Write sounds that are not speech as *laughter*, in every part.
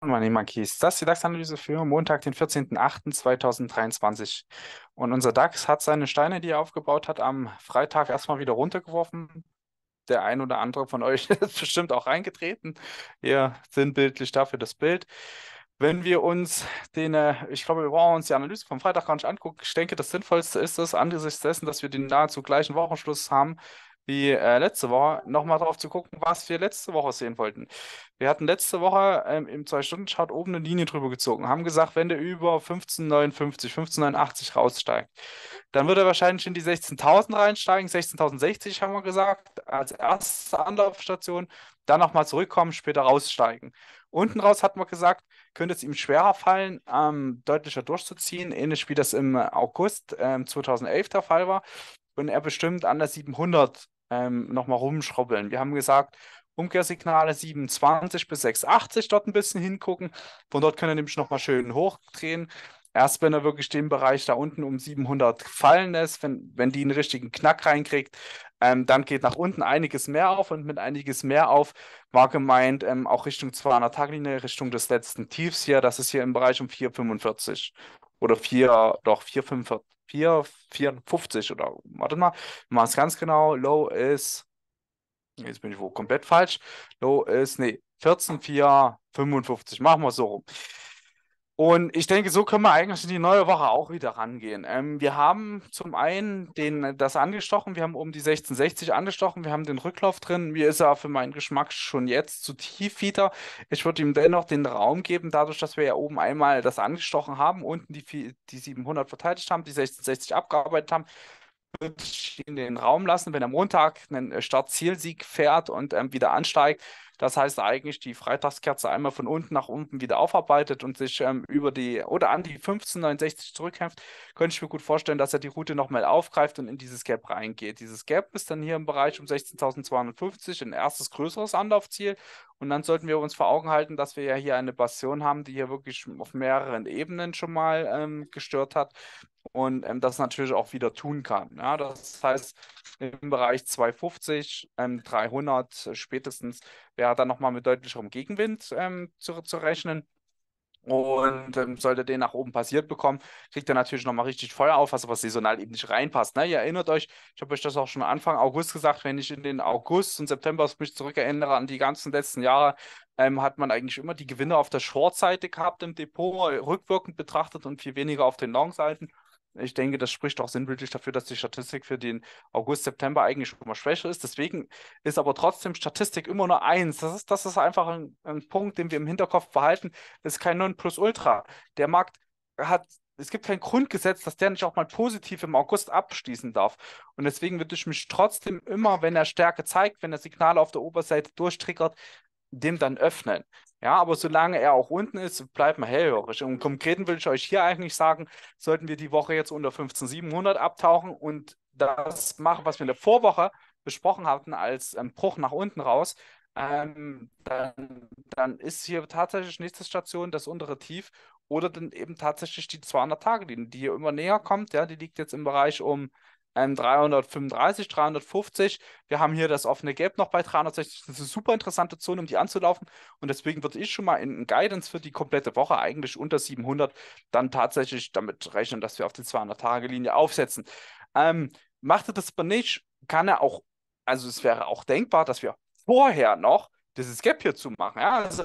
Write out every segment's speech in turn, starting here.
Mein Marquis. Das ist die DAX-Analyse für Montag, den 14.08.2023. Und unser DAX hat seine Steine, die er aufgebaut hat, am Freitag erstmal wieder runtergeworfen. Der ein oder andere von euch *laughs* ist bestimmt auch reingetreten. Ihr sinnbildlich dafür das Bild. Wenn wir uns den, äh, ich glaube, wir brauchen uns die Analyse vom Freitag gar nicht angucken. Ich denke, das Sinnvollste ist es, angesichts dessen, dass wir den nahezu gleichen Wochenschluss haben, wie äh, letzte Woche, nochmal drauf zu gucken, was wir letzte Woche sehen wollten. Wir hatten letzte Woche ähm, im Zwei-Stunden-Chart oben eine Linie drüber gezogen, haben gesagt, wenn der über 15,59, 15,89 raussteigt, dann wird er wahrscheinlich in die 16.000 reinsteigen, 16.060 haben wir gesagt, als erste Anlaufstation, dann nochmal zurückkommen, später raussteigen. Unten raus hat man gesagt, könnte es ihm schwerer fallen, ähm, deutlicher durchzuziehen, ähnlich wie das im August ähm, 2011 der Fall war. Und er bestimmt an der 700 ähm, nochmal rumschrubbeln. Wir haben gesagt, Umkehrsignale 27 bis 680 dort ein bisschen hingucken. Von dort können wir nämlich nochmal schön hochdrehen. Erst wenn er wirklich den Bereich da unten um 700 fallen lässt, wenn, wenn die einen richtigen Knack reinkriegt, ähm, dann geht nach unten einiges mehr auf und mit einiges mehr auf war gemeint ähm, auch Richtung 200 Taglinie, Richtung des letzten Tiefs hier. Das ist hier im Bereich um 445 oder 4, doch 445, 4,54 oder warte mal, wir machen es ganz genau. Low ist, jetzt bin ich wohl komplett falsch. Low ist, nee, 14,455. Machen wir so rum. Und ich denke, so können wir eigentlich in die neue Woche auch wieder rangehen. Ähm, wir haben zum einen den, das angestochen, wir haben um die 1660 angestochen, wir haben den Rücklauf drin. Mir ist er für meinen Geschmack schon jetzt zu tief wieder. Ich würde ihm dennoch den Raum geben, dadurch, dass wir ja oben einmal das angestochen haben, unten die, die 700 verteidigt haben, die 1660 abgearbeitet haben würde ich ihn den Raum lassen, wenn er Montag einen Start-Zielsieg fährt und ähm, wieder ansteigt, das heißt eigentlich die Freitagskerze einmal von unten nach unten wieder aufarbeitet und sich ähm, über die oder an die 1569 zurückkämpft, könnte ich mir gut vorstellen, dass er die Route nochmal aufgreift und in dieses Gap reingeht. Dieses Gap ist dann hier im Bereich um 16.250 ein erstes größeres Anlaufziel und dann sollten wir uns vor Augen halten, dass wir ja hier eine Passion haben, die hier wirklich auf mehreren Ebenen schon mal ähm, gestört hat und ähm, das natürlich auch wieder tun kann. Ja, das heißt, im Bereich 250, ähm, 300 spätestens wäre dann nochmal mit deutlicherem Gegenwind ähm, zu, zu rechnen. Und ähm, sollte den nach oben passiert bekommen, kriegt er natürlich nochmal richtig Feuer auf, was aber saisonal eben nicht reinpasst. Ne? Ihr erinnert euch, ich habe euch das auch schon Anfang August gesagt, wenn ich in den August und September mich zurückerinnere an die ganzen letzten Jahre, ähm, hat man eigentlich immer die Gewinne auf der Short-Seite gehabt im Depot, rückwirkend betrachtet und viel weniger auf den Long-Seiten. Ich denke, das spricht auch sinnbildlich dafür, dass die Statistik für den August, September eigentlich schon mal schwächer ist. Deswegen ist aber trotzdem Statistik immer nur eins. Das ist, das ist einfach ein, ein Punkt, den wir im Hinterkopf behalten. Das ist kein Nonplusultra. Der Markt hat es gibt kein Grundgesetz, dass der nicht auch mal positiv im August abschließen darf. Und deswegen würde ich mich trotzdem immer, wenn er Stärke zeigt, wenn er Signale auf der Oberseite durchtriggert, dem dann öffnen. Ja, aber solange er auch unten ist, bleibt man hellhörig. Und Konkreten will ich euch hier eigentlich sagen, sollten wir die Woche jetzt unter 15.700 abtauchen und das machen, was wir in der Vorwoche besprochen hatten, als ähm, Bruch nach unten raus, ähm, dann, dann, ist hier tatsächlich nächste Station das untere Tief oder dann eben tatsächlich die 200-Tage-Linie, die hier immer näher kommt. Ja, die liegt jetzt im Bereich um 335, ähm, 350. Wir haben hier das offene Gelb noch bei 360. Das ist eine super interessante Zone, um die anzulaufen. Und deswegen würde ich schon mal in Guidance für die komplette Woche eigentlich unter 700 dann tatsächlich damit rechnen, dass wir auf die 200-Tage-Linie aufsetzen. Ähm, macht er das aber nicht, kann er auch, also es wäre auch denkbar, dass wir vorher noch dieses Gap hier zu machen. Ja? Also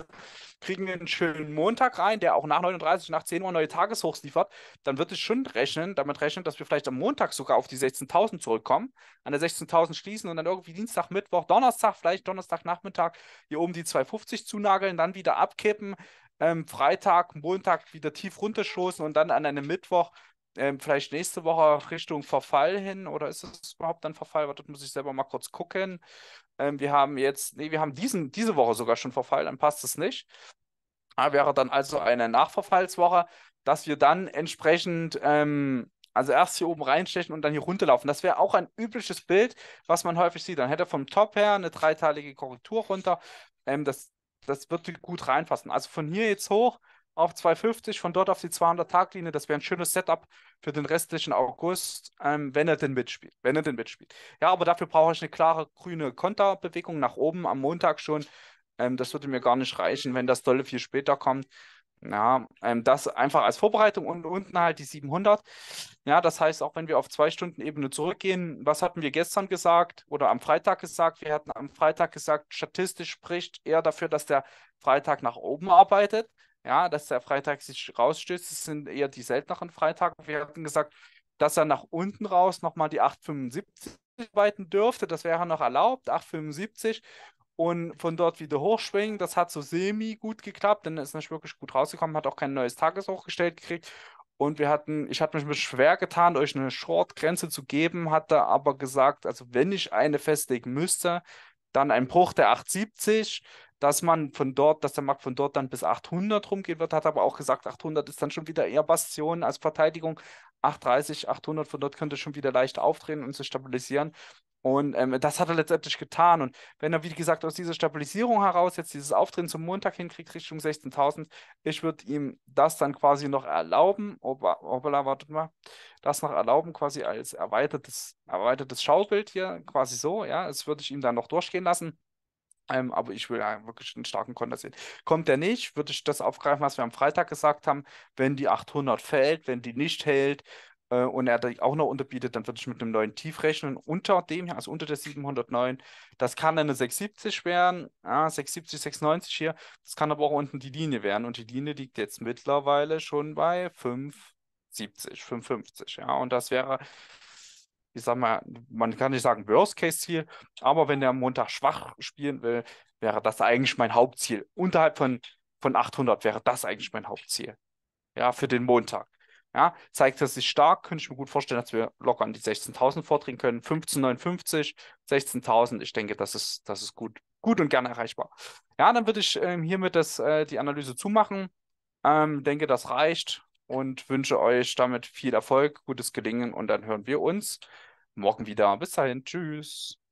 kriegen wir einen schönen Montag rein, der auch nach 39, nach 10 Uhr neue Tageshochs liefert, dann wird es schon rechnen, damit rechnen, dass wir vielleicht am Montag sogar auf die 16.000 zurückkommen, an der 16.000 schließen und dann irgendwie Dienstag, Mittwoch, Donnerstag, vielleicht Donnerstagnachmittag hier oben die 250 zunageln, dann wieder abkippen, ähm, Freitag, Montag wieder tief runterstoßen und dann an einem Mittwoch ähm, vielleicht nächste Woche Richtung Verfall hin oder ist es überhaupt dann Verfall? Das muss ich selber mal kurz gucken. Ähm, wir haben jetzt, nee, wir haben diesen, diese Woche sogar schon Verfall, dann passt es nicht. Aber ah, wäre dann also eine Nachverfallswoche, dass wir dann entsprechend ähm, also erst hier oben reinstechen und dann hier runterlaufen. Das wäre auch ein übliches Bild, was man häufig sieht. Dann hätte er vom Top her eine dreiteilige Korrektur runter. Ähm, das, das wird gut reinpassen. Also von hier jetzt hoch auf 250, von dort auf die 200-Tag-Linie. Das wäre ein schönes Setup für den restlichen August, ähm, wenn er denn mitspielt. Wenn er denn mitspielt. Ja, aber dafür brauche ich eine klare grüne Konterbewegung nach oben am Montag schon. Ähm, das würde mir gar nicht reichen, wenn das Dolle viel später kommt. Ja, ähm, das einfach als Vorbereitung und unten halt die 700. Ja, das heißt, auch wenn wir auf zwei Stunden Ebene zurückgehen, was hatten wir gestern gesagt oder am Freitag gesagt? Wir hatten am Freitag gesagt, statistisch spricht eher dafür, dass der Freitag nach oben arbeitet ja, dass der Freitag sich rausstößt. Das sind eher die selteneren Freitage. Wir hatten gesagt, dass er nach unten raus nochmal die 875 arbeiten dürfte. Das wäre noch erlaubt, 875. Und von dort wieder hochschwingen, das hat so semi gut geklappt, denn ist nicht wirklich gut rausgekommen, hat auch kein neues Tageshoch gestellt gekriegt. Und wir hatten, ich hatte mich mit schwer getan, euch eine Short-Grenze zu geben, hatte aber gesagt, also wenn ich eine festlegen müsste, dann ein Bruch der 870 dass man von dort, dass der Markt von dort dann bis 800 rumgehen wird, hat aber auch gesagt, 800 ist dann schon wieder eher Bastion als Verteidigung. 830, 800 von dort könnte schon wieder leicht aufdrehen und sich stabilisieren. Und ähm, das hat er letztendlich getan. Und wenn er, wie gesagt, aus dieser Stabilisierung heraus jetzt dieses Auftreten zum Montag hinkriegt, Richtung 16.000, ich würde ihm das dann quasi noch erlauben, obala, wartet mal, das noch erlauben, quasi als erweitertes, erweitertes Schaubild hier, quasi so, ja, das würde ich ihm dann noch durchgehen lassen. Ähm, aber ich will ja wirklich einen starken Konter sehen. Kommt der nicht, würde ich das aufgreifen, was wir am Freitag gesagt haben. Wenn die 800 fällt, wenn die nicht hält äh, und er die auch noch unterbietet, dann würde ich mit einem neuen Tief rechnen. Unter dem hier, also unter der 709, das kann eine 670 werden, ah, 670, 690 hier. Das kann aber auch unten die Linie werden. Und die Linie liegt jetzt mittlerweile schon bei 570, 550. Ja, und das wäre ich sag mal, man kann nicht sagen Worst-Case-Ziel, aber wenn der am Montag schwach spielen will, wäre das eigentlich mein Hauptziel. Unterhalb von, von 800 wäre das eigentlich mein Hauptziel. Ja, für den Montag. Ja, zeigt er sich stark, könnte ich mir gut vorstellen, dass wir locker an die 16.000 vordringen können. 15,59, 16.000, ich denke, das ist, das ist gut, gut und gerne erreichbar. Ja, dann würde ich ähm, hiermit das, äh, die Analyse zumachen. Ähm, denke, das reicht und wünsche euch damit viel Erfolg, gutes Gelingen und dann hören wir uns morgen wieder. Bis dahin, tschüss.